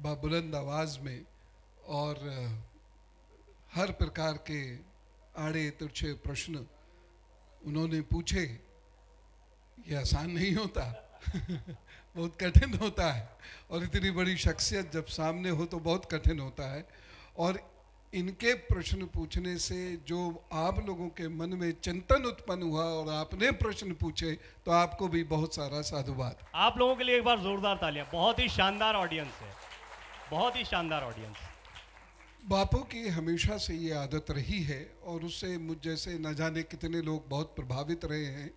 बाबुलंद आवाज़ में और हर प्रकार के आड़े तुरछे प्रश्न उन्होंने पूछे ये आसान नहीं होता बहुत कठिन होता है और इतनी बड़ी शख्सियत जब सामने हो तो बहुत कठिन होता है और इनके प्रश्न पूछने से जो आप लोगों के मन में चिंतन उत्पन्न हुआ और आपने प्रश्न पूछे तो आपको भी बहुत सारा साधुवाद आप लोगों के लिए एक बार जोरदार तालियां बहुत ही शानदार ऑडियंस है बहुत ही शानदार ऑडियंस बापू की हमेशा से ये आदत रही है और उससे मुझ जैसे न जाने कितने लोग बहुत प्रभावित रहे हैं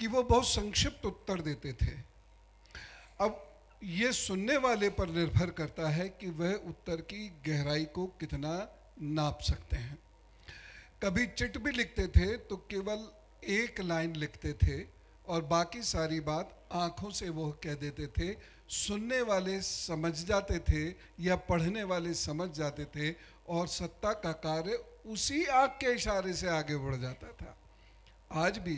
कि वो बहुत संक्षिप्त उत्तर देते थे अब ये सुनने वाले पर निर्भर करता है कि वह उत्तर की गहराई को कितना नाप सकते हैं कभी चिट भी लिखते थे तो केवल एक लाइन लिखते थे और बाकी सारी बात आंखों से वो कह देते थे सुनने वाले समझ जाते थे या पढ़ने वाले समझ जाते थे और सत्ता का कार्य उसी आग के इशारे से आगे बढ़ जाता था आज भी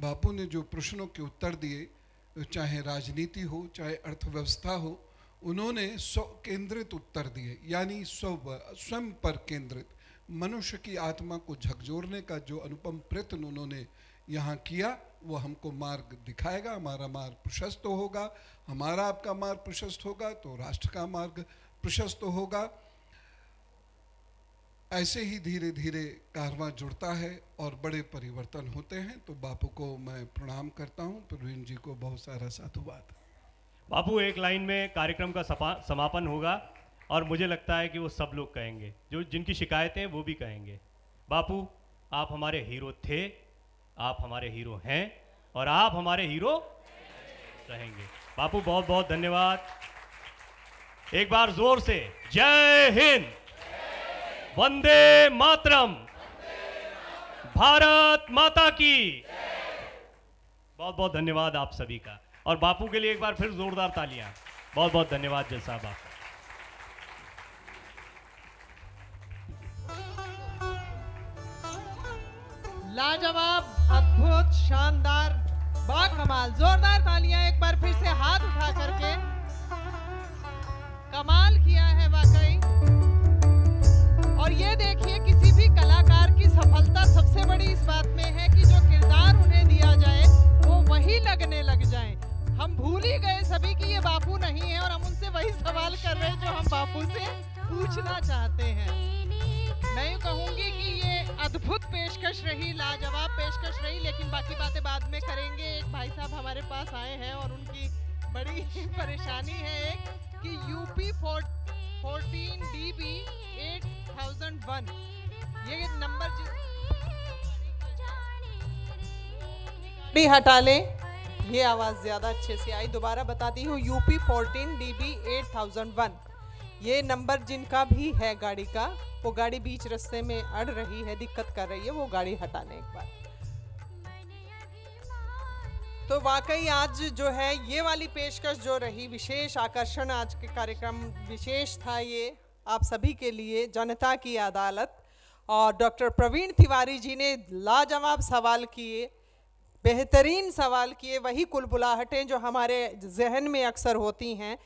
बापू ने जो प्रश्नों के उत्तर दिए चाहे राजनीति हो चाहे अर्थव्यवस्था हो उन्होंने स्व केंद्रित उत्तर दिए यानी स्व स्वयं पर केंद्रित मनुष्य की आत्मा को झकझोरने का जो अनुपम प्रयत्न उन्होंने यहाँ किया वो हमको मार्ग दिखाएगा हमारा मार्ग प्रशस्त होगा हमारा आपका मार्ग प्रशस्त होगा तो राष्ट्र का मार्ग प्रशस्त होगा ऐसे ही धीरे धीरे कारवां जुड़ता है और बड़े परिवर्तन होते हैं तो बापू को मैं प्रणाम करता हूँ प्रवीण जी को बहुत सारा साधुवाद बापू एक लाइन में कार्यक्रम का समापन होगा और मुझे लगता है कि वो सब लोग कहेंगे जो जिनकी शिकायतें वो भी कहेंगे बापू आप हमारे हीरो थे आप हमारे हीरो हैं और आप हमारे हीरो रहेंगे बापू बहुत बहुत धन्यवाद एक बार जोर से जय हिंद वंदे मातरम भारत माता की बहुत बहुत धन्यवाद आप सभी का और बापू के लिए एक बार फिर जोरदार तालियां बहुत बहुत धन्यवाद जय साहब आप लाजवाब अद्भुत शानदार बा कमाल जोरदार तालियां एक बार फिर से हाथ उठा करके कमाल किया है वाकई और ये देखिए किसी भी कलाकार की सफलता सबसे बड़ी इस बात में है कि जो किरदार उन्हें दिया जाए वो वही लगने लग जाए हम भूल ही गए सभी कि ये बापू नहीं है और हम उनसे वही सवाल कर रहे हैं जो हम बापू से पूछना चाहते हैं मैं कहूंगी कि ये अद्भुत पेशकश रही लाजवाब पेशकश रही लेकिन बाकी बातें बाद में करेंगे एक भाई साहब हमारे पास आए हैं और उनकी बड़ी परेशानी है एक कि UP fourteen D B eight thousand one ये नंबर जिस हटा लें ये आवाज़ ज़्यादा अच्छे से आई दोबारा बताती हूँ UP fourteen D B eight thousand one ये नंबर जिनका भी है गाड़ी का वो गाड़ी बीच रस्ते में अड़ रही है दिक्कत कर रही है वो गाड़ी हटाने एक बार तो वाकई आज जो है ये वाली पेशकश जो रही विशेष आकर्षण आज के कार्यक्रम विशेष था ये आप सभी के लिए जनता की अदालत और डॉक्टर प्रवीण तिवारी जी ने लाजवाब सवाल किए बेहतरीन सवाल किए वही कुलबुलाहटें जो हमारे जहन में अक्सर होती हैं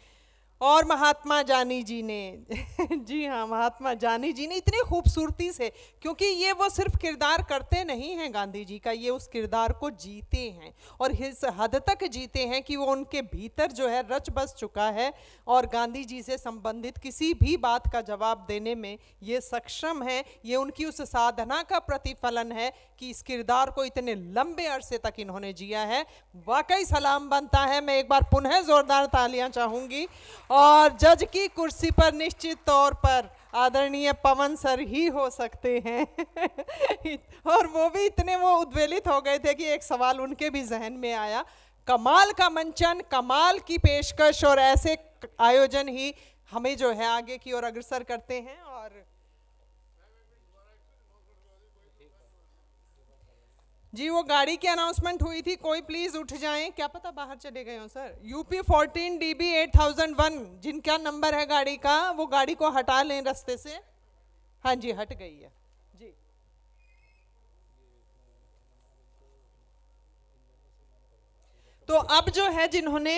और महात्मा जानी जी ने जी हाँ महात्मा जानी जी ने इतनी खूबसूरती से क्योंकि ये वो सिर्फ किरदार करते नहीं हैं गांधी जी का ये उस किरदार को जीते हैं और इस हद तक जीते हैं कि वो उनके भीतर जो है रच बस चुका है और गांधी जी से संबंधित किसी भी बात का जवाब देने में ये सक्षम है ये उनकी उस साधना का प्रतिफलन है कि इस किरदार को इतने लंबे अरसे तक इन्होंने जिया है वाकई सलाम बनता है मैं एक बार पुनः ज़ोरदार तालियां चाहूँगी और जज की कुर्सी पर निश्चित तौर पर आदरणीय पवन सर ही हो सकते हैं और वो भी इतने वो उद्वेलित हो गए थे कि एक सवाल उनके भी जहन में आया कमाल का मंचन कमाल की पेशकश और ऐसे आयोजन ही हमें जो है आगे की ओर अग्रसर करते हैं और जी वो गाड़ी की अनाउंसमेंट हुई थी कोई प्लीज उठ जाएं क्या पता बाहर चले गए हो सर यूपी 14 डीबी 8001 जिनका नंबर है गाड़ी का वो गाड़ी को हटा लें रास्ते से हाँ जी हट गई है जी तो अब जो है जिन्होंने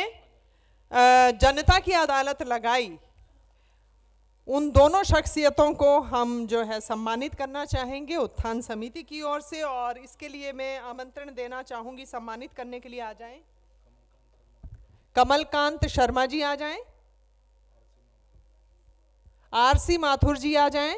जनता की अदालत लगाई उन दोनों शख्सियतों को हम जो है सम्मानित करना चाहेंगे उत्थान समिति की ओर से और इसके लिए मैं आमंत्रण देना चाहूँगी सम्मानित करने के लिए आ जाएं कमलकांत शर्मा जी आ जाएं आरसी माथुर जी आ जाएं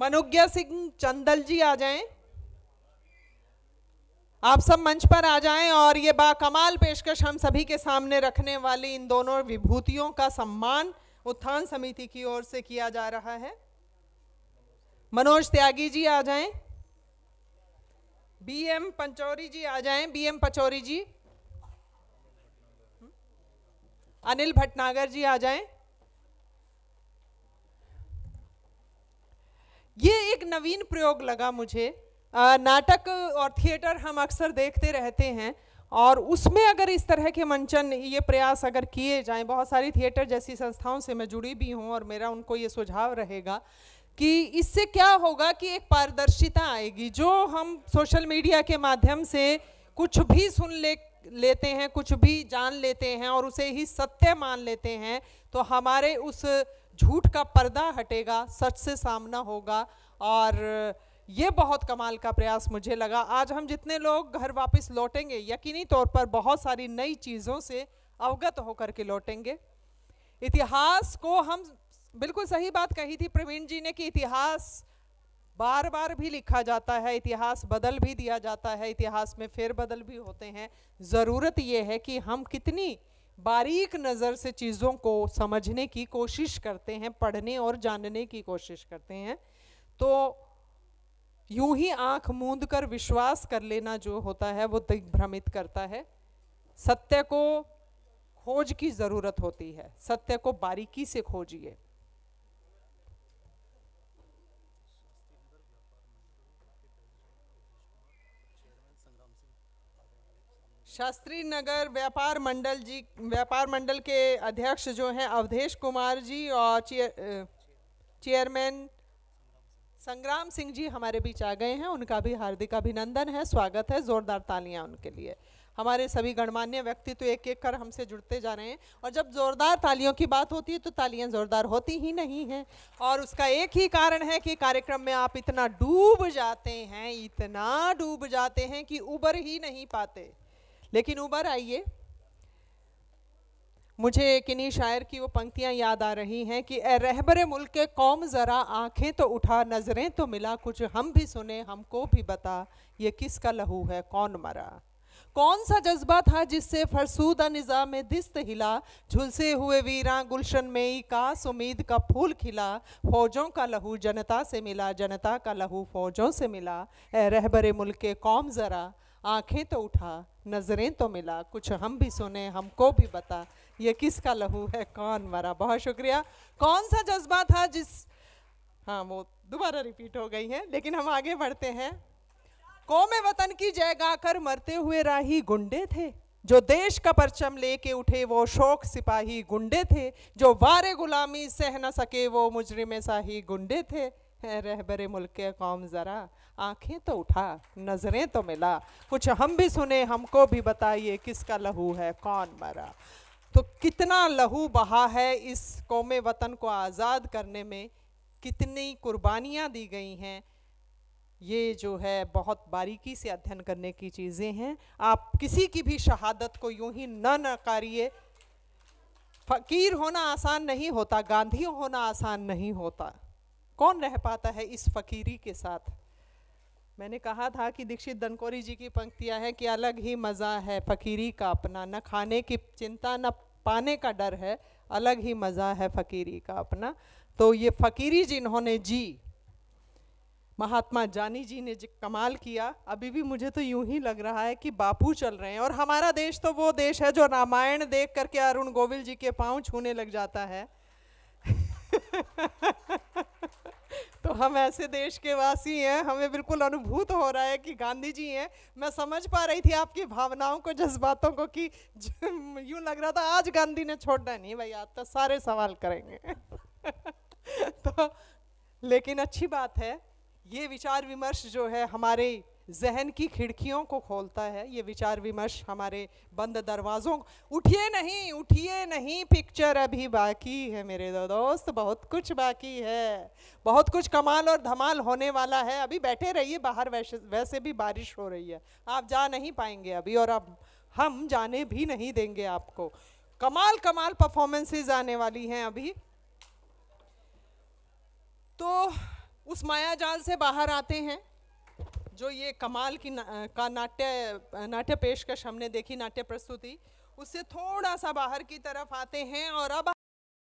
मनुज्ञा सिंह चंदल जी आ जाएं आप सब मंच पर आ जाएं और ये बाकमाल पेशकश हम सभी के सामने रखने वाली इन दोनों विभूतियों का सम्मान उत्थान समिति की ओर से किया जा रहा है मनोज त्यागी जी आ जाएं बीएम पंचौरी जी आ जाएं बीएम पचौरी जी अनिल भटनागर जी आ जाएं ये एक नवीन प्रयोग लगा मुझे आ, नाटक और थिएटर हम अक्सर देखते रहते हैं और उसमें अगर इस तरह के मंचन ये प्रयास अगर किए जाएं बहुत सारी थिएटर जैसी संस्थाओं से मैं जुड़ी भी हूँ और मेरा उनको ये सुझाव रहेगा कि इससे क्या होगा कि एक पारदर्शिता आएगी जो हम सोशल मीडिया के माध्यम से कुछ भी सुन ले लेते हैं कुछ भी जान लेते हैं और उसे ही सत्य मान लेते हैं तो हमारे उस झूठ का पर्दा हटेगा सच से सामना होगा और ये बहुत कमाल का प्रयास मुझे लगा आज हम जितने लोग घर वापस लौटेंगे यकीनी तौर पर बहुत सारी नई चीज़ों से अवगत होकर के लौटेंगे इतिहास को हम बिल्कुल सही बात कही थी प्रवीण जी ने कि इतिहास बार बार भी लिखा जाता है इतिहास बदल भी दिया जाता है इतिहास में फेरबदल भी होते हैं ज़रूरत ये है कि हम कितनी बारीक नज़र से चीज़ों को समझने की कोशिश करते हैं पढ़ने और जानने की कोशिश करते हैं तो यूं ही आंख मूंद कर विश्वास कर लेना जो होता है वो दिग्भ्रमित करता है सत्य को खोज की ज़रूरत होती है सत्य को बारीकी से खोजिए शास्त्री नगर व्यापार मंडल जी व्यापार मंडल के अध्यक्ष जो हैं अवधेश कुमार जी और चेयर चेयरमैन संग्राम सिंह जी हमारे बीच आ गए हैं उनका भी हार्दिक अभिनंदन है स्वागत है ज़ोरदार तालियां उनके लिए हमारे सभी गणमान्य व्यक्ति तो एक एक कर हमसे जुड़ते जा रहे हैं और जब ज़ोरदार तालियों की बात होती है तो तालियां ज़ोरदार होती ही नहीं हैं और उसका एक ही कारण है कि कार्यक्रम में आप इतना डूब जाते हैं इतना डूब जाते हैं कि उबर ही नहीं पाते लेकिन उबर आइए मुझे किन्हीं शायर की वो पंक्तियां याद आ रही हैं कि ए रहबर मुल्क के कौम ज़रा आंखें तो उठा नज़रें तो मिला कुछ हम भी सुने हमको भी बता ये किसका लहू है कौन मरा कौन सा जज्बा था जिससे फरसूदा निज़ाम में दिस्त हिला झुलसे हुए वीरा गुलशन में इकास उम्मीद का फूल खिला फौजों का लहू जनता से मिला जनता का लहू फौजों से मिला ए रहबर मुल्क के कौम ज़रा आँखें तो उठा नज़रें तो मिला कुछ हम भी सुने हमको भी बता ये किसका लहू है कौन मरा बहुत शुक्रिया कौन सा जज्बा था जिस हाँ वो दोबारा रिपीट हो गई है लेकिन हम आगे बढ़ते हैं कौम वतन की जय गाकर मरते हुए राही गुंडे थे जो देश का परचम लेके उठे वो शोक सिपाही गुंडे थे जो वारे गुलामी सह न सके वो मुजरिम शाही गुंडे थे रहबरे मुल्क के कौम ज़रा आंखें तो उठा नजरें तो मिला कुछ हम भी सुने हमको भी बताइए किसका लहू है कौन मरा तो कितना लहू बहा है इस कौम वतन को आज़ाद करने में कितनी कुर्बानियाँ दी गई हैं ये जो है बहुत बारीकी से अध्ययन करने की चीज़ें हैं आप किसी की भी शहादत को यूं ही न नकारिए फ़कीर होना आसान नहीं होता गांधी होना आसान नहीं होता कौन रह पाता है इस फ़कीरी के साथ मैंने कहा था कि दीक्षित दनकोरी जी की पंक्तियां हैं कि अलग ही मज़ा है फ़कीरी का अपना न खाने की चिंता न पाने का डर है अलग ही मज़ा है फ़कीरी का अपना तो ये फ़कीरी जिन्होंने जी महात्मा जानी जी ने जी कमाल किया अभी भी मुझे तो यूं ही लग रहा है कि बापू चल रहे हैं और हमारा देश तो वो देश है जो रामायण देख करके अरुण गोविल जी के पाँव छूने लग जाता है तो हम ऐसे देश के वासी हैं हमें बिल्कुल अनुभूत हो रहा है कि गांधी जी हैं मैं समझ पा रही थी आपकी भावनाओं को जज्बातों को कि यूँ लग रहा था आज गांधी ने छोड़ना नहीं भाई आप तो सारे सवाल करेंगे तो लेकिन अच्छी बात है ये विचार विमर्श जो है हमारे जहन की खिड़कियों को खोलता है ये विचार विमर्श हमारे बंद दरवाज़ों उठिए नहीं उठिए नहीं पिक्चर अभी बाकी है मेरे दो दोस्त बहुत कुछ बाकी है बहुत कुछ कमाल और धमाल होने वाला है अभी बैठे रहिए बाहर वैसे वैसे भी बारिश हो रही है आप जा नहीं पाएंगे अभी और अब हम जाने भी नहीं देंगे आपको कमाल कमाल परफॉर्मेंसेज आने वाली हैं अभी तो उस माया जाल से बाहर आते हैं जो ये कमाल की ना, का नाट्य नाट्य पेशकश हमने देखी नाट्य प्रस्तुति उससे थोड़ा सा बाहर की तरफ आते हैं और अब